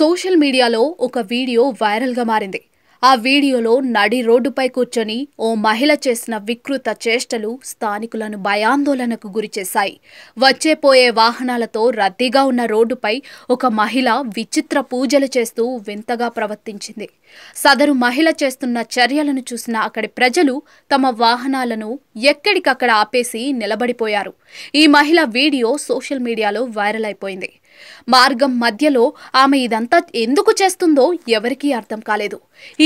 social మీడియాలో ఒక video వైరల్గా మారింది ఆ వీడియోలో నడి రోడ్డుపై కూర్చొని ఓ మహిళ చేసిన వికృత చేష్టలు స్థానికులను భయాందోళనకు గురిచేశాయి వచ్చే పోయే వాహనాలతో రద్దీగా ఉన్న రోడ్డుపై ఒక మహిళ విచిత్ర పూజలు చేస్తూ వింతగా ప్రవర్తించింది సదరు మహిళ చేస్తున్న చర్యలను చూసిన అక్కడి ప్రజలు తమ వాహనాలను ఎక్కడికక్కడ ఆపేసి నిలబడిపోయారు ఈ మహిళ వీడియో సోషల్ మీడియాలో వైరల్ అయిపోయింది మార్గం మధ్యలో ఆమె ఇదంతా ఎందుకు చేస్తుందో ఎవరికీ అర్థం కాలేదు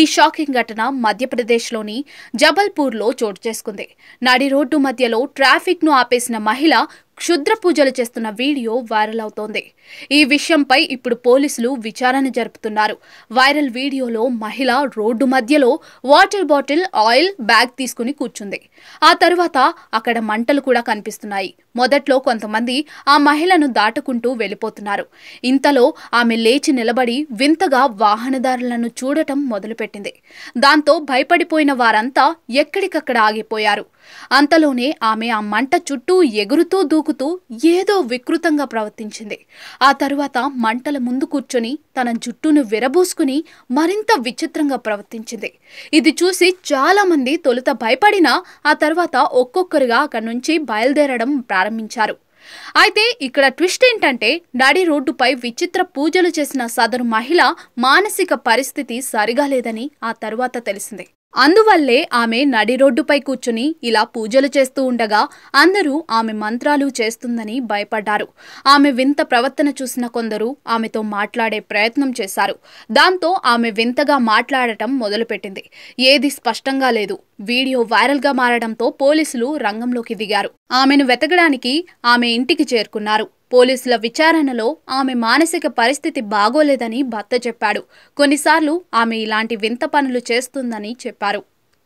ఈ షాకింగ్ ఘటన మధ్యప్రదేశ్లోని జబల్పూర్లో చోటు చేసుకుంది నడి రోడ్డు మధ్యలో ట్రాఫిక్ను ఆపేసిన మహిళ క్షుద్ర పూజలు చేస్తున్న వీడియో వైరల్ అవుతోంది ఈ విషయంపై ఇప్పుడు పోలీసులు విచారణ జరుపుతున్నారు వైరల్ వీడియోలో మహిళ రోడ్డు మధ్యలో వాటర్ బాటిల్ ఆయిల్ బ్యాగ్ తీసుకుని కూర్చుంది ఆ తర్వాత అక్కడ మంటలు కూడా కనిపిస్తున్నాయి మొదట్లో కొంతమంది ఆ మహిళను దాటుకుంటూ వెళ్ళిపోతున్నారు ఇంతలో ఆమె లేచి నిలబడి వింతగా వాహనదారులను చూడటం మొదలుపెట్టింది దాంతో భయపడిపోయిన వారంతా ఎక్కడికక్కడ ఆగిపోయారు అంతలోనే ఆమె ఆ మంట చుట్టూ ఎగురుతూ దూకు తాకుతూ ఏదో వికృతంగా ప్రవర్తించింది ఆ తరువాత మంటల ముందు కూర్చొని తన జుట్టును విరబూసుకుని మరింత విచిత్రంగా ప్రవర్తించింది ఇది చూసి చాలామంది తొలుత భయపడినా ఆ తర్వాత ఒక్కొక్కరుగా అక్కడి నుంచి బయలుదేరడం ప్రారంభించారు అయితే ఇక్కడ ట్విస్ట్ ఏంటంటే డాడీ రోడ్డుపై విచిత్ర పూజలు చేసిన సదరు మహిళ మానసిక పరిస్థితి సరిగా లేదని ఆ తరువాత తెలిసింది అందువల్లే ఆమె నడి రోడ్డుపై కూర్చుని ఇలా పూజలు చేస్తూ ఉండగా అందరూ ఆమె మంత్రాలు చేస్తుందని భయపడ్డారు ఆమె వింత ప్రవర్తన చూసిన కొందరు ఆమెతో మాట్లాడే ప్రయత్నం చేశారు దాంతో ఆమె వింతగా మాట్లాడటం మొదలుపెట్టింది ఏది స్పష్టంగా లేదు వీడియో వైరల్గా మారడంతో పోలీసులు రంగంలోకి దిగారు ఆమెను వెతకడానికి ఆమె ఇంటికి చేరుకున్నారు పోలీసుల విచారణలో ఆమె మానసిక పరిస్థితి బాగోలేదని భర్త చెప్పాడు కొన్నిసార్లు ఆమె ఇలాంటి వింత పనులు చేస్తుందని చెప్పారు